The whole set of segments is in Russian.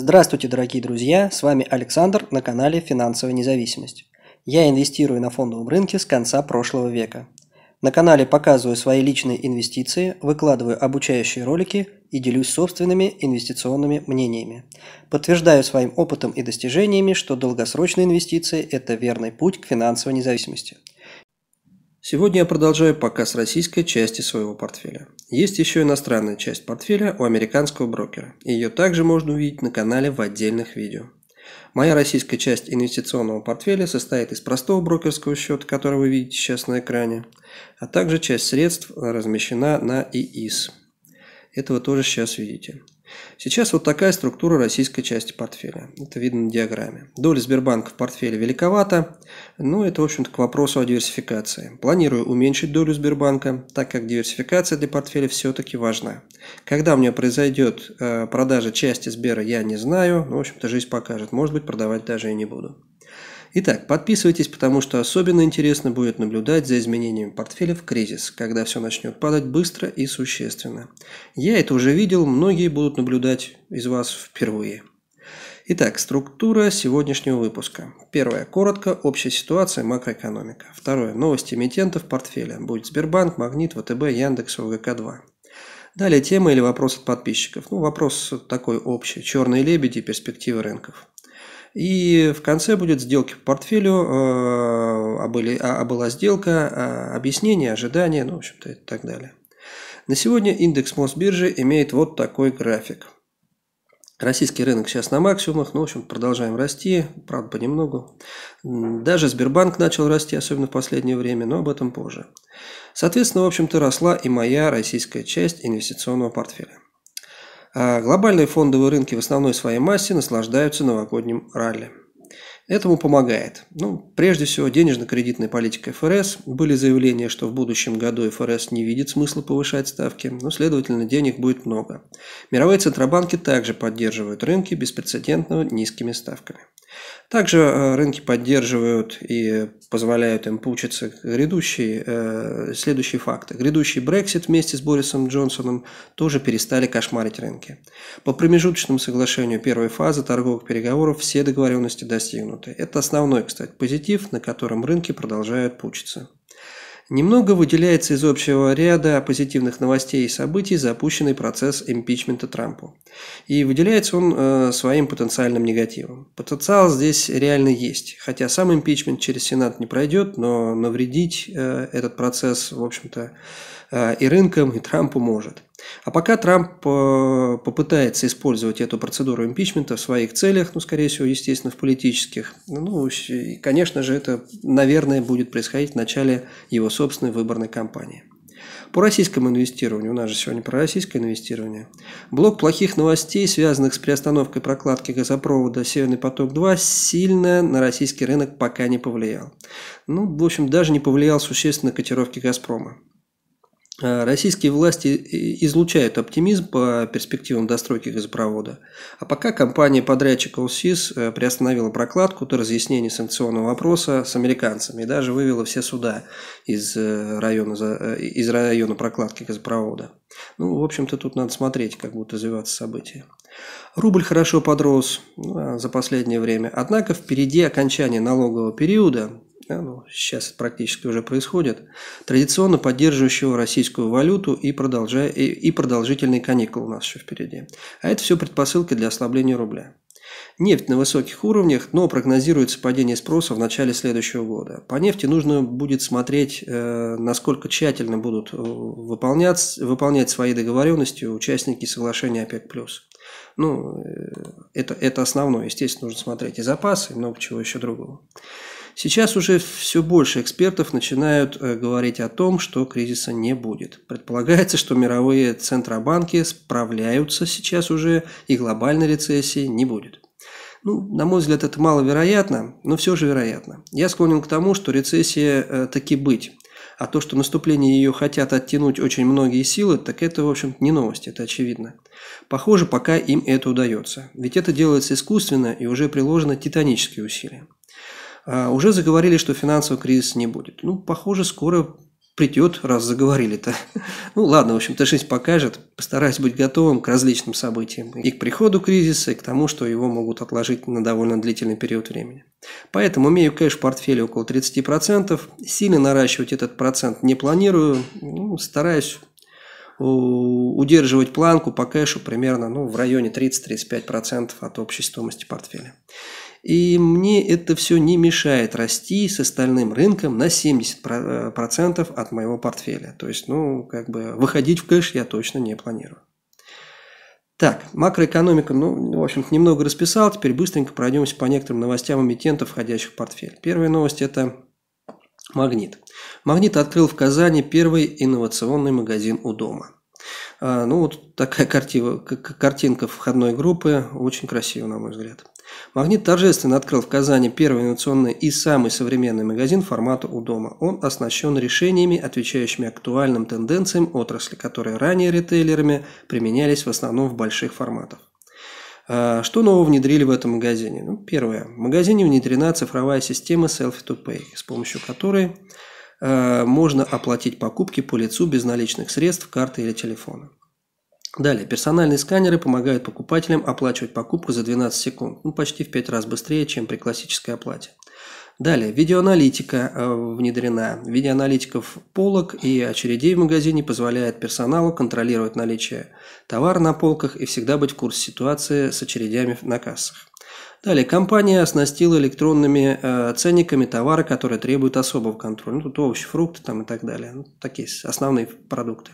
Здравствуйте, дорогие друзья! С вами Александр на канале «Финансовая независимость». Я инвестирую на фондовом рынке с конца прошлого века. На канале показываю свои личные инвестиции, выкладываю обучающие ролики и делюсь собственными инвестиционными мнениями. Подтверждаю своим опытом и достижениями, что долгосрочные инвестиции – это верный путь к финансовой независимости – Сегодня я продолжаю показ российской части своего портфеля. Есть еще иностранная часть портфеля у американского брокера. Ее также можно увидеть на канале в отдельных видео. Моя российская часть инвестиционного портфеля состоит из простого брокерского счета, который вы видите сейчас на экране, а также часть средств размещена на ИИС. Это вы тоже сейчас видите. Сейчас вот такая структура российской части портфеля. Это видно на диаграмме. Доля Сбербанка в портфеле великовата, но ну, это, в общем-то, к вопросу о диверсификации. Планирую уменьшить долю Сбербанка, так как диверсификация для портфеля все-таки важна. Когда у меня произойдет э, продажа части Сбера, я не знаю, но, ну, в общем-то, жизнь покажет. Может быть, продавать даже и не буду. Итак, подписывайтесь, потому что особенно интересно будет наблюдать за изменениями портфеля в кризис, когда все начнет падать быстро и существенно. Я это уже видел, многие будут наблюдать из вас впервые. Итак, структура сегодняшнего выпуска. Первое. Коротко. Общая ситуация, макроэкономика. Второе. Новости эмитентов портфеля. Будет Сбербанк, Магнит, ВТБ, Яндекс, ОГК-2. Далее тема или вопрос от подписчиков. Ну, вопрос такой общий. Черные лебеди, перспективы рынков. И в конце будет сделки по портфелю, э, а, были, а, а, была сделка, а, объяснение, ожидания, ну, в общем-то, и так далее. На сегодня индекс Мосбиржи имеет вот такой график. Российский рынок сейчас на максимумах, ну, в общем, продолжаем расти, правда, понемногу. Даже Сбербанк начал расти, особенно в последнее время, но об этом позже. Соответственно, в общем-то, росла и моя российская часть инвестиционного портфеля. А глобальные фондовые рынки в основной своей массе наслаждаются новогодним ралли. Этому помогает. Ну, прежде всего, денежно-кредитная политика ФРС. Были заявления, что в будущем году ФРС не видит смысла повышать ставки, но, следовательно, денег будет много. Мировые центробанки также поддерживают рынки беспрецедентно низкими ставками. Также э, рынки поддерживают и позволяют им получиться грядущие, э, следующие факты. Грядущий Брексит вместе с Борисом Джонсоном тоже перестали кошмарить рынки. По промежуточному соглашению первой фазы торговых переговоров все договоренности достигнуты. Это основной, кстати, позитив, на котором рынки продолжают пучиться немного выделяется из общего ряда позитивных новостей и событий запущенный процесс импичмента Трампу. И выделяется он э, своим потенциальным негативом. Потенциал здесь реально есть. Хотя сам импичмент через Сенат не пройдет, но навредить э, этот процесс, в общем-то, э, Э, и рынком, и Трампу может. А пока Трамп э, попытается использовать эту процедуру импичмента в своих целях, ну, скорее всего, естественно, в политических, ну, и, конечно же, это, наверное, будет происходить в начале его собственной выборной кампании. По российскому инвестированию, у нас же сегодня про российское инвестирование, блок плохих новостей, связанных с приостановкой прокладки газопровода «Северный поток-2», сильно на российский рынок пока не повлиял. Ну, в общем, даже не повлиял существенно котировки «Газпрома». Э, российские власти э, излучают оптимизм по перспективам достройки газопровода. А пока компания-подрядчик ОСИС э, приостановила прокладку до разъяснения санкционного вопроса с американцами и даже вывела все суда из района, из района прокладки газопровода. Ну, в общем-то, тут надо смотреть, как будут развиваться события. Рубль хорошо подрос ну, а за последнее время, однако впереди окончание налогового периода, да, ну, сейчас практически уже происходит, традиционно поддерживающего российскую валюту и, продолжая, и, и продолжительный каникул у нас еще впереди. А это все предпосылки для ослабления рубля. Нефть на высоких уровнях, но прогнозируется падение спроса в начале следующего года. По нефти нужно будет смотреть, э, насколько тщательно будут э, выполнять, выполнять свои договоренности участники соглашения ОПЕК+. Ну, э, это, это основное. Естественно, нужно смотреть и запасы, и много чего еще другого. Сейчас уже все больше экспертов начинают э, говорить о том, что кризиса не будет. Предполагается, что мировые центробанки справляются сейчас уже, и глобальной рецессии не будет. Ну, на мой взгляд, это маловероятно, но все же вероятно. Я склонен к тому, что рецессия э, таки быть. А то, что наступление ее хотят оттянуть очень многие силы, так это, в общем не новость, это очевидно. Похоже, пока им это удается. Ведь это делается искусственно и уже приложено титанические усилия. А, уже заговорили, что финансового кризиса не будет. Ну, похоже, скоро придет, раз заговорили-то. Ну, ладно, в общем-то, жизнь покажет. Постараюсь быть готовым к различным событиям. И к приходу кризиса, и к тому, что его могут отложить на довольно длительный период времени. Поэтому имею кэш в портфеле около 30%. Сильно наращивать этот процент не планирую. Ну, стараюсь удерживать планку по кэшу примерно ну, в районе 30-35% от общей стоимости портфеля и мне это все не мешает расти с остальным рынком на 70% э, от моего портфеля. То есть, ну, как бы выходить в кэш я точно не планирую. Так, макроэкономика, ну, в общем немного расписал, теперь быстренько пройдемся по некоторым новостям эмитентов, входящих в портфель. Первая новость – это «Магнит». «Магнит» открыл в Казани первый инновационный магазин у дома. А, ну, вот такая картина, картинка входной группы, очень красивая на мой взгляд. Магнит торжественно открыл в Казани первый инновационный и самый современный магазин формата у дома. Он оснащен решениями, отвечающими актуальным тенденциям отрасли, которые ранее ритейлерами применялись в основном в больших форматах. А, что нового внедрили в этом магазине? Ну, первое. В магазине внедрена цифровая система Selfie-to-Pay, с помощью которой а, можно оплатить покупки по лицу без наличных средств, карты или телефона. Далее, персональные сканеры помогают покупателям оплачивать покупку за 12 секунд, ну почти в 5 раз быстрее, чем при классической оплате. Далее, видеоаналитика э, внедрена. Видеоаналитика в полок и очередей в магазине позволяет персоналу контролировать наличие товара на полках и всегда быть в курсе ситуации с очередями на кассах. Далее, компания оснастила электронными э, ценниками товары, которые требуют особого контроля. Ну, тут овощи, фрукты там и так далее. Ну, такие основные продукты.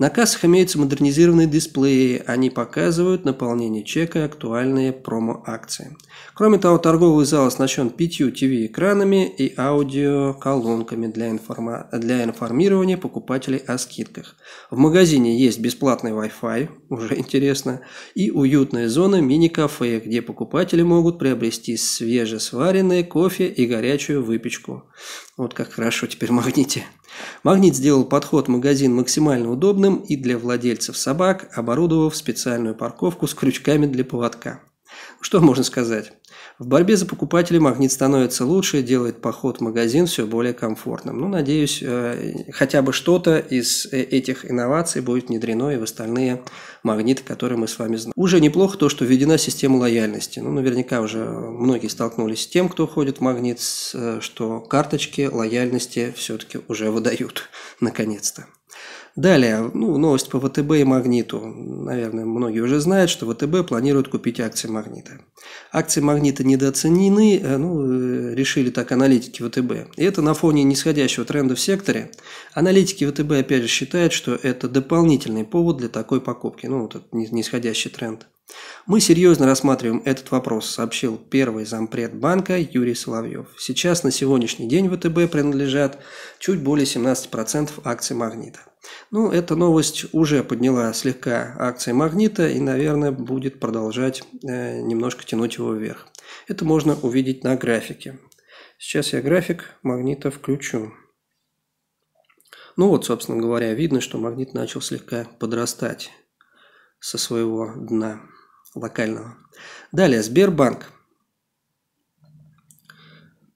На кассах имеются модернизированные дисплеи, они показывают наполнение чека и актуальные промо-акции. Кроме того, торговый зал оснащен пятью TV-экранами и аудиоколонками для, информа... для информирования покупателей о скидках. В магазине есть бесплатный Wi-Fi, уже интересно, и уютная зона мини-кафе, где покупатели могут приобрести свежесваренное кофе и горячую выпечку. Вот как хорошо теперь магните. Магнит сделал подход в магазин максимально удобным и для владельцев собак, оборудовав специальную парковку с крючками для поводка. Что можно сказать? В борьбе за покупателей магнит становится лучше, делает поход в магазин все более комфортным. Ну, надеюсь, э, хотя бы что-то из э, этих инноваций будет внедрено и в остальные магниты, которые мы с вами знаем. Уже неплохо то, что введена система лояльности. Ну, наверняка уже многие столкнулись с тем, кто ходит в магнит, э, что карточки лояльности все-таки уже выдают, наконец-то. Далее, ну, новость по ВТБ и Магниту. Наверное, многие уже знают, что ВТБ планирует купить акции Магнита. Акции Магнита недооценены, э, ну, э, решили так аналитики ВТБ. И это на фоне нисходящего тренда в секторе. Аналитики ВТБ опять же считают, что это дополнительный повод для такой покупки. Ну, вот этот нисходящий тренд. Мы серьезно рассматриваем этот вопрос, сообщил первый зампред банка Юрий Соловьев. Сейчас на сегодняшний день ВТБ принадлежат чуть более 17% акций «Магнита». Ну, эта новость уже подняла слегка акции «Магнита» и, наверное, будет продолжать э, немножко тянуть его вверх. Это можно увидеть на графике. Сейчас я график «Магнита» включу. Ну вот, собственно говоря, видно, что магнит начал слегка подрастать со своего дна локального. Далее, Сбербанк.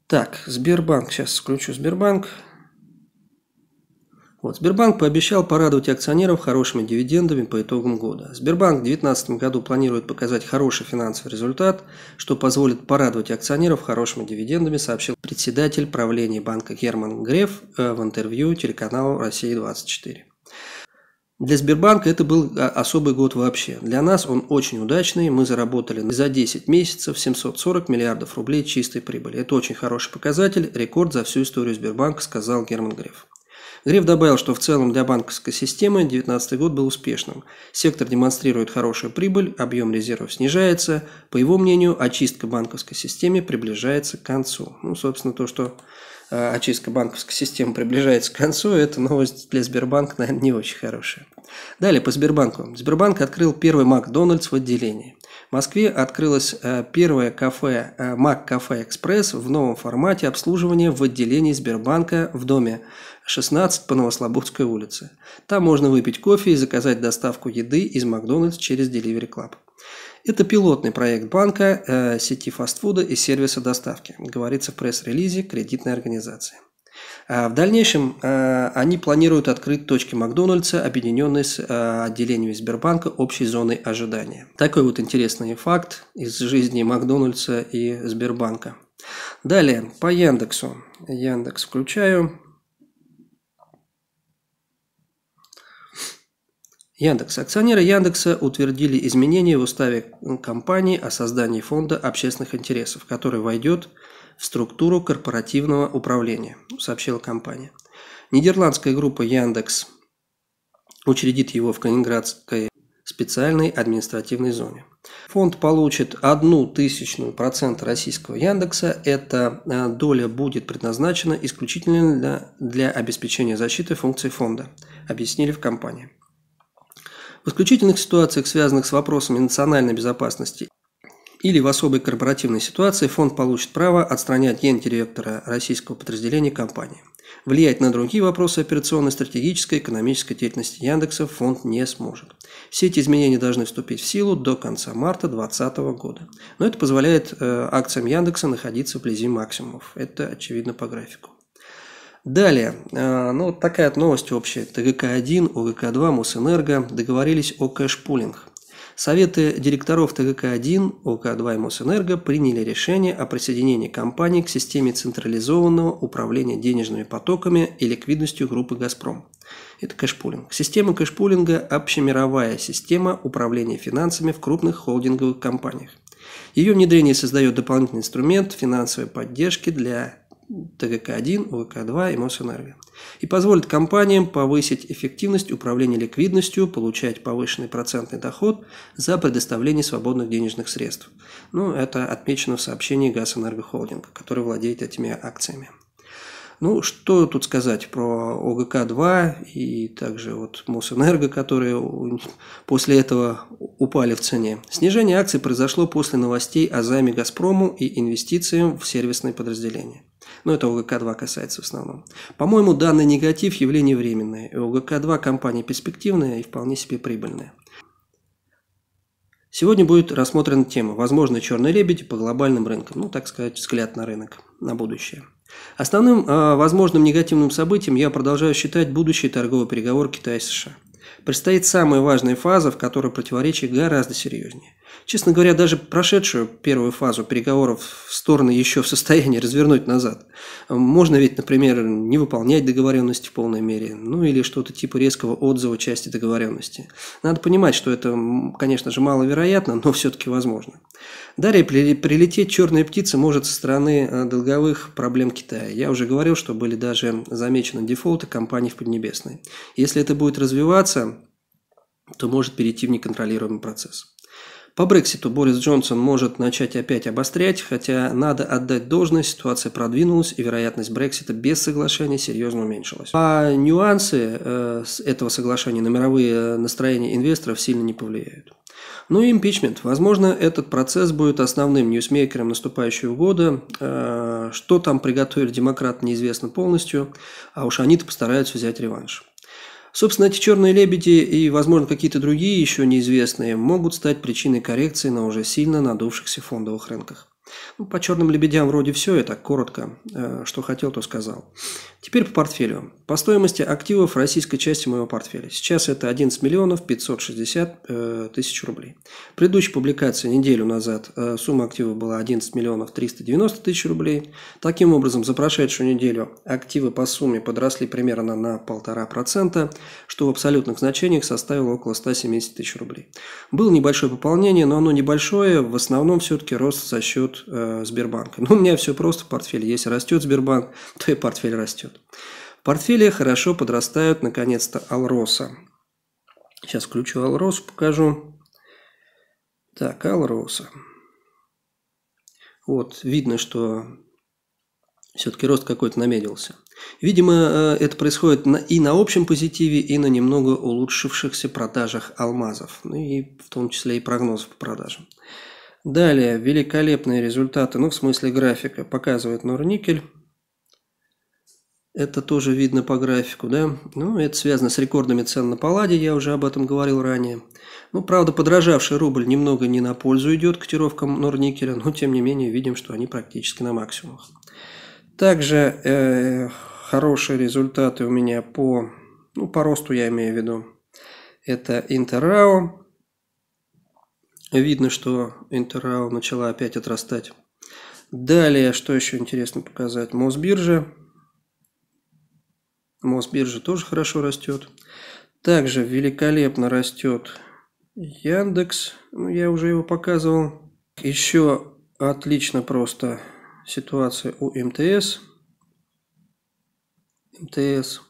Так, Сбербанк. Сейчас включу Сбербанк. Вот, Сбербанк пообещал порадовать акционеров хорошими дивидендами по итогам года. Сбербанк в 2019 году планирует показать хороший финансовый результат, что позволит порадовать акционеров хорошими дивидендами, сообщил председатель правления банка Герман Греф э, в интервью телеканалу «Россия-24». Для Сбербанка это был а, особый год вообще. Для нас он очень удачный. Мы заработали за 10 месяцев 740 миллиардов рублей чистой прибыли. Это очень хороший показатель, рекорд за всю историю Сбербанка, сказал Герман Греф. Греф добавил, что в целом для банковской системы 2019 год был успешным. Сектор демонстрирует хорошую прибыль, объем резервов снижается. По его мнению, очистка банковской системы приближается к концу. Ну, собственно, то, что а, очистка банковской системы приближается к концу, эта новость для Сбербанка, наверное, не очень хорошая. Далее по Сбербанку. Сбербанк открыл первый Макдональдс в отделении. В Москве открылось э, первое кафе Мак Кафе Экспресс в новом формате обслуживания в отделении Сбербанка в доме 16 по Новослободской улице. Там можно выпить кофе и заказать доставку еды из Макдональдс через Delivery Club. Это пилотный проект банка, э, сети фастфуда и сервиса доставки, говорится в пресс-релизе кредитной организации. А в дальнейшем э, они планируют открыть точки Макдональдса, объединенные с э, отделениями Сбербанка общей зоной ожидания. Такой вот интересный факт из жизни Макдональдса и Сбербанка. Далее, по Яндексу. Яндекс включаю. Яндекс. Акционеры Яндекса утвердили изменения в уставе компании о создании фонда общественных интересов, который войдет в структуру корпоративного управления, сообщила компания. Нидерландская группа Яндекс учредит его в Калининградской специальной административной зоне. Фонд получит одну тысячную процент российского Яндекса. Эта э, доля будет предназначена исключительно для, для обеспечения защиты функций фонда, объяснили в компании. В исключительных ситуациях, связанных с вопросами национальной безопасности или в особой корпоративной ситуации, фонд получит право отстранять гендиректора российского подразделения компании. Влиять на другие вопросы операционной, стратегической, экономической деятельности Яндекса фонд не сможет. Все эти изменения должны вступить в силу до конца марта 2020 года. Но это позволяет э, акциям Яндекса находиться вблизи максимумов. Это очевидно по графику. Далее, а, ну вот такая новость общая. ТГК-1, УГК 2 Мосэнерго договорились о кэшпулинг. Советы директоров ТГК-1, ОК-2 и Мосэнерго приняли решение о присоединении компании к системе централизованного управления денежными потоками и ликвидностью группы «Газпром». Это кэшпулинг. Система кэшпулинга – общемировая система управления финансами в крупных холдинговых компаниях. Ее внедрение создает дополнительный инструмент финансовой поддержки для ТГК-1, ОГК-2 и Мосэнерго и позволит компаниям повысить эффективность управления ликвидностью, получать повышенный процентный доход за предоставление свободных денежных средств. Ну, это отмечено в сообщении Газэнергохолдинг, который владеет этими акциями. Ну, что тут сказать про ОГК-2 и также вот Мосэнерго, которые после этого упали в цене. Снижение акций произошло после новостей о займе «Газпрому» и инвестициям в сервисные подразделения но ну, это ОГК-2 касается в основном. По-моему, данный негатив явление временное, и ОГК-2 компания перспективная и вполне себе прибыльная. Сегодня будет рассмотрена тема «Возможно, черные лебедь по глобальным рынкам», ну, так сказать, взгляд на рынок, на будущее. Основным э, возможным негативным событием я продолжаю считать будущие торговые переговоры Китая и США. Предстоит самая важная фаза, в которой противоречия гораздо серьезнее. Честно говоря, даже прошедшую первую фазу переговоров в стороны еще в состоянии развернуть назад. Можно ведь, например, не выполнять договоренности в полной мере, ну или что-то типа резкого отзыва части договоренности. Надо понимать, что это, конечно же, маловероятно, но все-таки возможно. Далее прилететь черная птица может со стороны э, долговых проблем Китая. Я уже говорил, что были даже замечены дефолты компаний в Поднебесной. Если это будет развиваться, то может перейти в неконтролируемый процесс. По Брекситу Борис Джонсон может начать опять обострять, хотя надо отдать должность, ситуация продвинулась и вероятность Брексита без соглашения серьезно уменьшилась. А нюансы э, этого соглашения на мировые э, настроения инвесторов сильно не повлияют. Ну и импичмент. Возможно, этот процесс будет основным ньюсмейкером наступающего года. Э, что там приготовили демократы, неизвестно полностью, а уж они-то постараются взять реванш. Собственно, эти черные лебеди и, возможно, какие-то другие еще неизвестные могут стать причиной коррекции на уже сильно надувшихся фондовых рынках. Ну, по черным лебедям вроде все, я так коротко, э, что хотел, то сказал. Теперь по портфелю. По стоимости активов российской части моего портфеля. Сейчас это 11 миллионов 560 э, тысяч рублей. предыдущая публикация неделю назад э, сумма активов была 11 миллионов 390 тысяч рублей. Таким образом, за прошедшую неделю активы по сумме подросли примерно на полтора процента что в абсолютных значениях составило около 170 тысяч рублей. Было небольшое пополнение, но оно небольшое, в основном все-таки рост за счет э, Сбербанка. Ну, у меня все просто в портфеле. Если растет Сбербанк, то и портфель растет. В портфеле хорошо подрастают, наконец-то, Алроса. Сейчас включу Алросу, покажу. Так, Алроса. Вот, видно, что все-таки рост какой-то намедился. Видимо, э, это происходит и на общем позитиве, и на немного улучшившихся продажах алмазов, ну и в том числе и прогнозов по продажам. Далее, великолепные результаты, ну в смысле графика, показывает Норникель. Это тоже видно по графику, да? Ну, это связано с рекордами цен на палладе, я уже об этом говорил ранее. Ну, правда, подражавший рубль немного не на пользу идет котировкам Норникеля, но тем не менее видим, что они практически на максимумах. Также э, хорошие результаты у меня по, ну, по росту я имею в виду. Это Интеррао, Видно, что интерал начала опять отрастать. Далее, что еще интересно показать? Мосбиржа. Мосбиржа тоже хорошо растет. Также великолепно растет Яндекс. Ну, я уже его показывал. Еще отлично просто ситуация у МТС. МТС.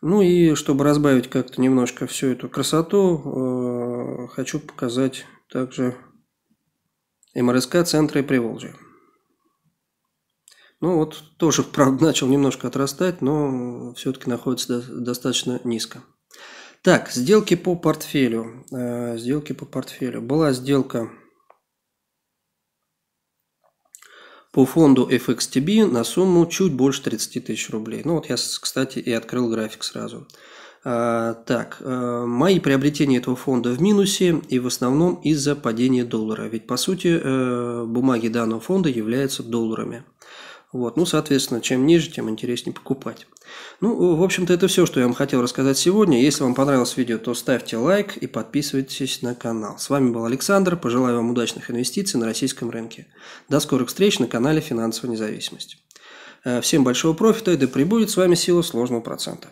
Ну и чтобы разбавить как-то немножко всю эту красоту, э, хочу показать также МРСК центра Приволжья. Ну вот тоже, правда, начал немножко отрастать, но все-таки находится достаточно низко. Так, сделки по портфелю. Э, сделки по портфелю. Была сделка по фонду FXTB на сумму чуть больше 30 тысяч рублей. Ну вот я, кстати, и открыл график сразу. А, так, э, мои приобретения этого фонда в минусе и в основном из-за падения доллара. Ведь по сути э, бумаги данного фонда являются долларами. Вот, ну, соответственно, чем ниже, тем интереснее покупать. Ну, в общем-то, это все, что я вам хотел рассказать сегодня. Если вам понравилось видео, то ставьте лайк и подписывайтесь на канал. С вами был Александр. Пожелаю вам удачных инвестиций на российском рынке. До скорых встреч на канале «Финансовая независимость». Э, всем большого профита и да пребудет с вами сила сложного процента.